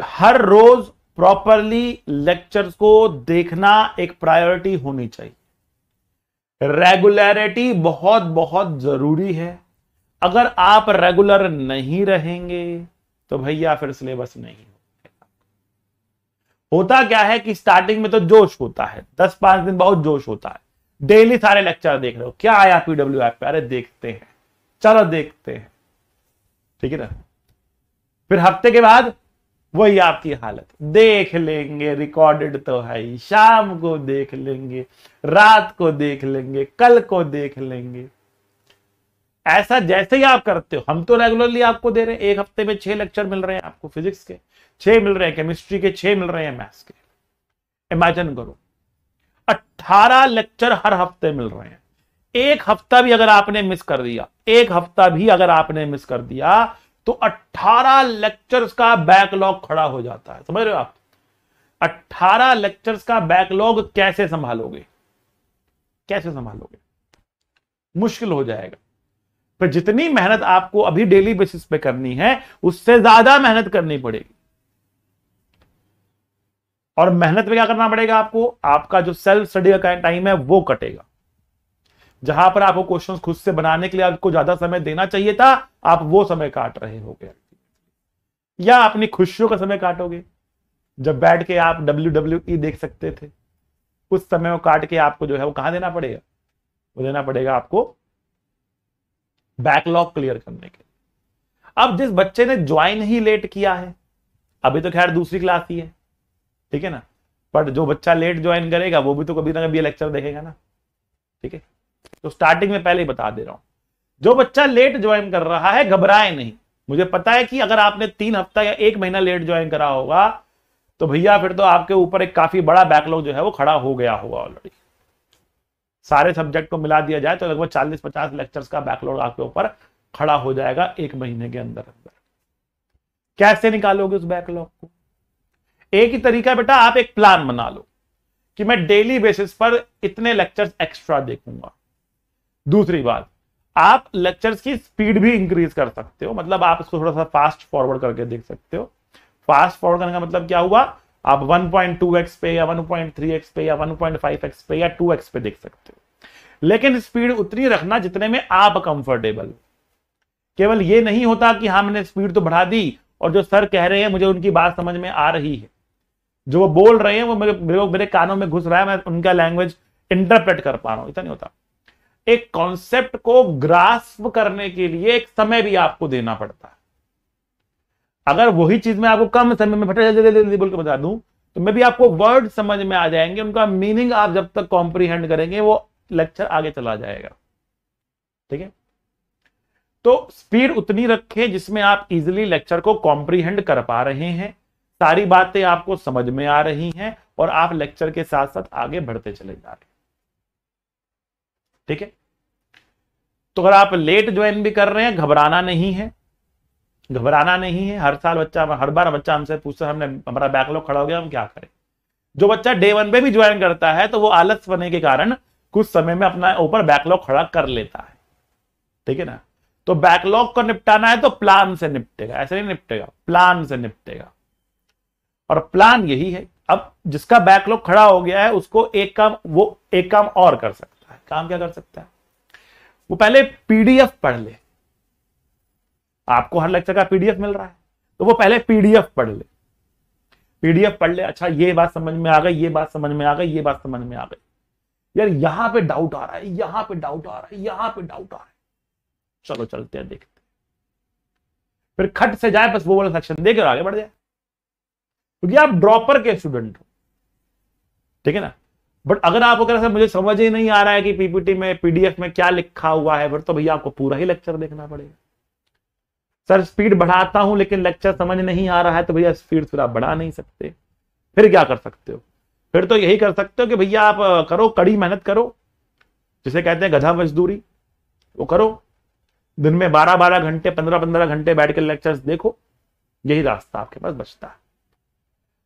हर रोज properly lectures को देखना एक प्रायोरिटी होनी चाहिए रेगुलरिटी बहुत बहुत जरूरी है अगर आप रेगुलर नहीं रहेंगे तो भैया फिर सिलेबस नहीं होता क्या है कि स्टार्टिंग में तो जोश होता है दस पांच दिन बहुत जोश होता है डेली सारे लेक्चर देख रहे हो क्या आया पीडब्ल्यू एफ पे अरे देखते हैं चलो देखते हैं ठीक है ना फिर हफ्ते के बाद वही आपकी हालत देख लेंगे रिकॉर्डेड तो है ही शाम को देख लेंगे रात को देख लेंगे कल को देख लेंगे ऐसा जैसे ही आप करते हो हम तो रेगुलरली आपको दे रहे हैं एक हफ्ते में छह लेक्चर मिल रहे हैं आपको फिजिक्स के छह मिल रहे हैं केमिस्ट्री के छह मिल रहे हैं मैथ्स के इमेजिन करो अट्ठारह लेक्चर हर हफ्ते मिल रहे हैं एक हफ्ता भी अगर आपने मिस कर दिया एक हफ्ता भी अगर आपने मिस कर दिया तो 18 लेक्चर्स का बैकलॉग खड़ा हो जाता है समझ रहे हो आप 18 लेक्चर्स का बैकलॉग कैसे संभालोगे कैसे संभालोगे मुश्किल हो जाएगा पर जितनी मेहनत आपको अभी डेली बेसिस पे करनी है उससे ज्यादा मेहनत करनी पड़ेगी और मेहनत में क्या करना पड़ेगा आपको आपका जो सेल्फ स्टडी का टाइम है वो कटेगा जहां पर आपको क्वेश्चन खुद से बनाने के लिए आपको ज्यादा समय देना चाहिए था आप वो समय काट रहे हो गए या अपनी खुशियों का समय काटोगे जब बैठ के आप डब्ल्यू डब्ल्यू ई देख सकते थे उस समय वो काट के आपको जो है वो कहां देना पड़ेगा वो देना पड़ेगा आपको बैकलॉग क्लियर करने के अब जिस बच्चे ने ज्वाइन ही लेट किया है अभी तो खैर दूसरी क्लास ही है ठीक है ना बट जो बच्चा लेट ज्वाइन करेगा वो भी तो कभी ना कभी लेक्चर देखेगा ना ठीक है तो स्टार्टिंग में पहले ही बता दे रहा हूं जो बच्चा लेट ज्वाइन कर रहा है घबराए नहीं मुझे पता है कि अगर आपने तीन हफ्ता या एक महीना लेट ज्वाइन करा होगा तो भैया फिर तो आपके ऊपर एक काफी बड़ा बैकलॉग जो है वो खड़ा हो गया होगा ऑलरेडी सारे सब्जेक्ट को मिला दिया जाए तो लगभग चालीस पचास लेक्चर्स का बैकलॉग आपके ऊपर खड़ा हो जाएगा एक महीने के अंदर अंदर कैसे निकालोगे उस बैकलॉग को एक ही तरीका बेटा आप एक प्लान बना लो कि मैं डेली बेसिस पर इतने लेक्चर्स एक्स्ट्रा देखूंगा दूसरी बात आप लेक्चर्स की स्पीड भी इंक्रीज कर सकते हो मतलब आप इसको थोड़ा सा फास्ट फॉरवर्ड करके देख सकते हो फास्ट फॉरवर्ड करने का मतलब क्या हुआ आप 1.2x पे या 1.3x पे या 1.5x पे या 2x पे देख सकते हो लेकिन स्पीड उतनी रखना जितने में आप कंफर्टेबल केवल ये नहीं होता कि हाँ मैंने स्पीड तो बढ़ा दी और जो सर कह रहे हैं मुझे उनकी बात समझ में आ रही है जो वो बोल रहे हैं वो मेरे मेरे, कानों में घुस रहा है मैं उनका लैंग्वेज इंटरप्रेट कर पा रहा हूं इतना नहीं होता एक कॉन्सेप्ट को ग्रास्प करने के लिए एक समय भी आपको देना पड़ता है अगर वही चीज में आपको कम समय में फटा जल्दी बोल के बता दूं तो मैं भी आपको वर्ड समझ में आ जाएंगे उनका मीनिंग आप जब तक कॉम्प्रीहेंड करेंगे वो लेक्चर आगे चला जाएगा ठीक है तो स्पीड उतनी रखें जिसमें आप इजिली लेक्चर को कॉम्प्रीहेंड कर पा रहे हैं सारी बातें आपको समझ में आ रही हैं और आप लेक्चर के साथ साथ आगे बढ़ते चले जा रहे हैं ठीक है तो अगर आप लेट ज्वाइन भी कर रहे हैं घबराना नहीं है घबराना नहीं है हर साल बच्चा हर बार बच्चा हमसे पूछता हमने हमारा बैकलॉग खड़ा हो गया हम क्या करें जो बच्चा डे वन पे भी ज्वाइन करता है तो वो आलस बने के कारण कुछ समय में अपना ऊपर बैकलॉग खड़ा कर लेता है ठीक है ना तो बैकलॉग को निपटाना है तो प्लान से निपटेगा ऐसे नहीं निपटेगा प्लान से निपटेगा और प्लान यही है अब जिसका बैकलॉग खड़ा हो गया है उसको एक काम वो एक काम और कर सकता सकता है काम क्या कर सकता है वो पहले पीडीएफ पढ़ ले आपको हर लेक्चर का पीडीएफ मिल रहा है तो वो पहले पीडीएफ पढ़ ले पीडीएफ पढ़ ले अच्छा ये बात समझ में आ गई ये बात समझ में आ गई ये बात समझ में आ गई यार यहां पे डाउट आ रहा है यहां पे डाउट आ रहा है यहां पे डाउट आ रहा है चलो चलते हैं देखते हैं। फिर खट से जाए बस वो वाला सेक्शन देकर आगे बढ़ जाए क्योंकि तो आप ड्रॉपर के स्टूडेंट हो ठीक है ना बट अगर आप अगर मुझे समझ ही नहीं आ रहा है कि पीपीटी में पीडीएफ में क्या लिखा हुआ है बट तो भैया आपको पूरा ही लेक्चर देखना पड़ेगा सर स्पीड बढ़ाता हूं लेकिन लेक्चर समझ नहीं आ रहा है तो भैया स्पीड फिर आप बढ़ा नहीं सकते फिर क्या कर सकते हो फिर तो यही कर सकते हो कि भैया आप करो कड़ी मेहनत करो जिसे कहते हैं गधा मजदूरी वो करो दिन में बारह बारह घंटे पंद्रह पंद्रह घंटे बैठ कर लेक्चर देखो यही रास्ता आपके पास बचता है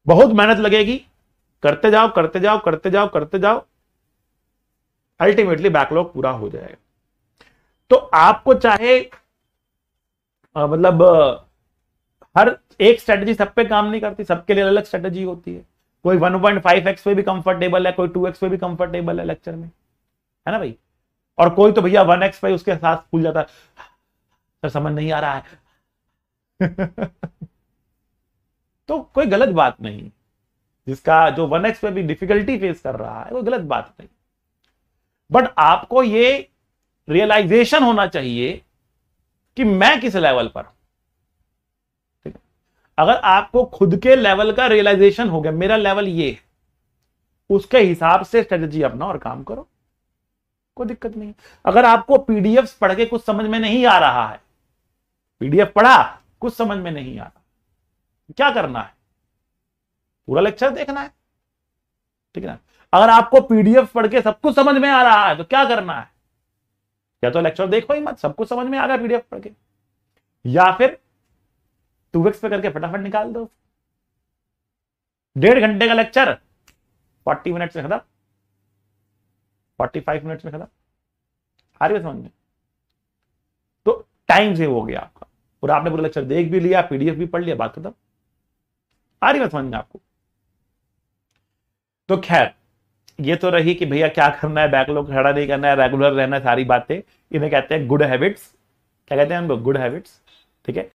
बहुत मेहनत लगेगी करते जाओ करते जाओ करते जाओ करते जाओ अल्टीमेटली बैकलॉग पूरा हो जाएगा तो आपको चाहे आ, मतलब हर एक स्ट्रेटजी सब पे काम नहीं करती सबके लिए अलग स्ट्रेटजी होती है कोई 1.5x पे भी कंफर्टेबल है कोई 2x पे भी कंफर्टेबल है लेक्चर में है ना भाई और कोई तो भैया 1x पे उसके साथ फूल जाता है समझ नहीं आ रहा है तो कोई गलत बात नहीं जिसका जो वन एक्स पे भी डिफिकल्टी फेस कर रहा है वो गलत बात नहीं बट आपको ये रियलाइजेशन होना चाहिए कि मैं किस लेवल पर ठीक है अगर आपको खुद के लेवल का रियलाइजेशन हो गया मेरा लेवल ये है उसके हिसाब से स्ट्रेटजी अपना और काम करो कोई दिक्कत नहीं अगर आपको पीडीएफ पढ़ के कुछ समझ में नहीं आ रहा है पीडीएफ पढ़ा कुछ समझ में नहीं आ रहा क्या करना है पूरा लेक्चर देखना है ठीक है ना अगर आपको पीडीएफ पढ़ के सब कुछ समझ में आ रहा है तो क्या करना है या तो लेक्चर देखो ही मत सब कुछ समझ में आ गया पीडीएफ पढ़ के या फिर टू वेक्स पे करके फटाफट निकाल दो डेढ़ घंटे का लेक्चर फोर्टी मिनट्स में खत्म फोर्टी फाइव मिनट्स में खत्म आ रही समझ में तो टाइम सेव हो गया आपका और आपने पूरा लेक्चर देख भी लिया पीडीएफ भी पढ़ लिया बात खत्म आ रही समझ में आपको तो खैर ये तो रही कि भैया क्या करना है बैकलॉग खड़ा नहीं करना है रेगुलर रहना है सारी बातें इन्हें कहते हैं गुड हैबिट्स क्या कहते हैं हम गुड हैबिट्स ठीक है